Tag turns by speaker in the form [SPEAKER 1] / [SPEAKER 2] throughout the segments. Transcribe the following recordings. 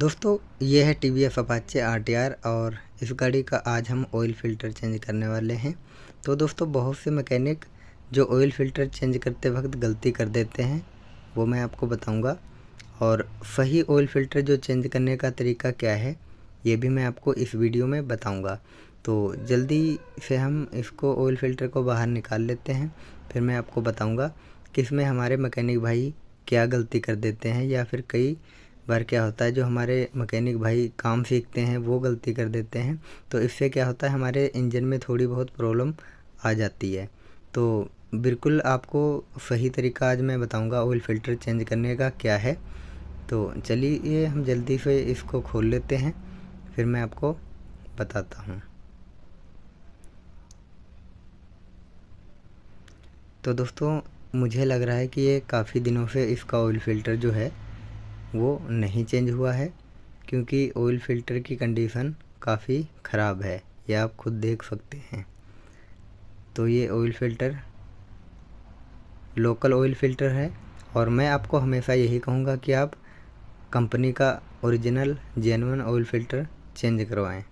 [SPEAKER 1] दोस्तों ये है T V F Apache R और इस गाड़ी का आज हम ऑयल फ़िल्टर चेंज करने वाले हैं तो दोस्तों बहुत से मैकेनिक जो ऑयल फ़िल्टर चेंज करते वक्त गलती कर देते हैं वो मैं आपको बताऊंगा और सही ऑयल फ़िल्टर जो चेंज करने का तरीका क्या है ये भी मैं आपको इस वीडियो में बताऊँगा तो जल्दी से हम इसको ऑयल फ़िल्टर को बाहर निकाल लेते हैं फिर मैं आपको बताऊँगा कि इसमें हमारे मकैनिक भाई क्या गलती कर देते हैं या फिर कई बार क्या होता है जो हमारे मकैनिक भाई काम सीखते हैं वो गलती कर देते हैं तो इससे क्या होता है हमारे इंजन में थोड़ी बहुत प्रॉब्लम आ जाती है तो बिल्कुल आपको सही तरीका आज मैं बताऊंगा ऑयल फ़िल्टर चेंज करने का क्या है तो चलिए हम जल्दी से इसको खोल लेते हैं फिर मैं आपको बताता हूँ तो दोस्तों मुझे लग रहा है कि ये काफ़ी दिनों से इसका ऑयल फ़िल्टर जो है वो नहीं चेंज हुआ है क्योंकि ऑयल फिल्टर की कंडीशन काफ़ी ख़राब है ये आप खुद देख सकते हैं तो ये oil filter local oil filter है और मैं आपको हमेशा यही कहूँगा कि आप कंपनी का original genuine oil filter change करवाएं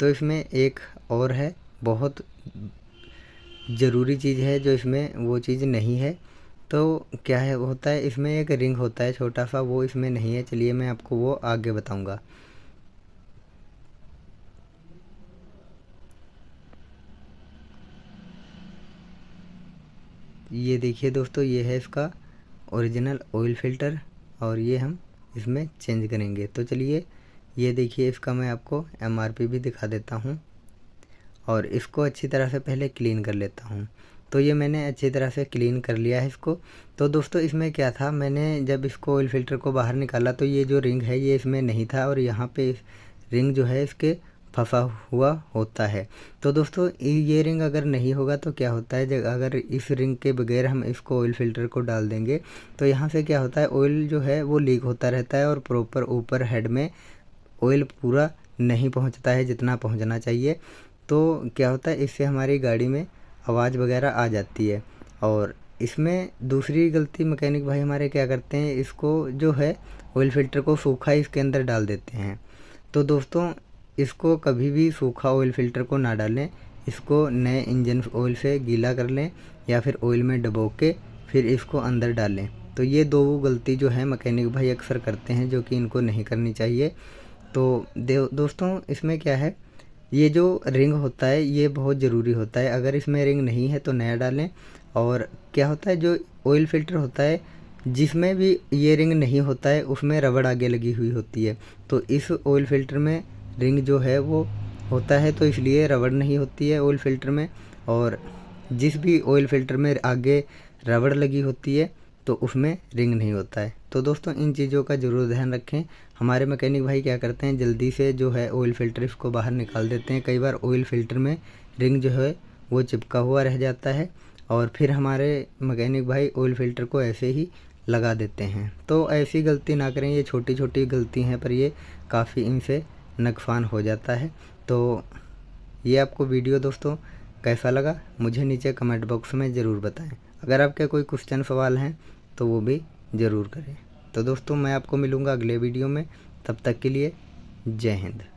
[SPEAKER 1] तो इसमें एक और है बहुत ज़रूरी चीज़ है जो इसमें वो चीज़ नहीं है तो क्या है होता है इसमें एक रिंग होता है छोटा सा वो इसमें नहीं है चलिए मैं आपको वो आगे बताऊंगा ये देखिए दोस्तों ये है इसका ओरिजिनल ऑयल फिल्टर और ये हम इसमें चेंज करेंगे तो चलिए ये देखिए इसका मैं आपको एमआरपी भी दिखा देता हूँ और इसको अच्छी तरह से पहले क्लीन कर लेता हूँ तो ये मैंने अच्छी तरह से क्लीन कर लिया है इसको तो दोस्तों इसमें क्या था मैंने जब इसको ऑयल फिल्टर को बाहर निकाला तो ये जो रिंग है ये इसमें नहीं था और यहाँ पे रिंग जो है इसके फंसा हुआ होता है तो दोस्तों ये रिंग अगर नहीं होगा तो क्या होता है जब अगर इस रिंग के बगैर हम इसको ऑयल फिल्टर को डाल देंगे तो यहाँ से क्या होता है ऑयल जो है वो लीक होता रहता है और प्रॉपर ऊपर हेड में ऑयल पूरा नहीं पहुँचता है जितना पहुँचना चाहिए तो क्या होता है इससे हमारी गाड़ी में आवाज़ वगैरह आ जाती है और इसमें दूसरी गलती मैकेनिक भाई हमारे क्या करते हैं इसको जो है ऑयल फिल्टर को सूखा इसके अंदर डाल देते हैं तो दोस्तों इसको कभी भी सूखा ऑयल फिल्टर को ना डालें इसको नए इंजन ऑयल से गीला कर लें या फिर ऑयल में डबो के फिर इसको अंदर डालें तो ये दो गलती जो है मैकेनिक भाई अक्सर करते हैं जो कि इनको नहीं करनी चाहिए तो दोस्तों इसमें क्या है ये जो रिंग होता है ये बहुत ज़रूरी होता है अगर इसमें रिंग नहीं है तो नया डालें और क्या होता है जो ऑयल फिल्टर होता है जिसमें भी ये रिंग नहीं होता है उसमें रबड़ आगे लगी हुई होती है तो इस ऑयल फिल्टर में रिंग जो है वो होता है तो इसलिए रबड़ नहीं होती है ऑयल फिल्टर में और जिस भी ऑयल फिल्टर में आगे रबड़ लगी होती है तो उसमें रिंग नहीं होता है तो दोस्तों इन चीज़ों का ज़रूर ध्यान रखें हमारे मैकेनिक भाई क्या करते हैं जल्दी से जो है ऑयल फिल्टर इसको बाहर निकाल देते हैं कई बार ऑयल फिल्टर में रिंग जो है वो चिपका हुआ रह जाता है और फिर हमारे मैकेनिक भाई ऑयल फिल्टर को ऐसे ही लगा देते हैं तो ऐसी गलती ना करें ये छोटी छोटी गलती हैं पर ये काफ़ी इनसे नुकसान हो जाता है तो ये आपको वीडियो दोस्तों कैसा लगा मुझे नीचे कमेंट बॉक्स में ज़रूर बताएं अगर आपके कोई क्वेश्चन सवाल हैं तो वो भी ज़रूर करें तो दोस्तों मैं आपको मिलूँगा अगले वीडियो में तब तक के लिए जय हिंद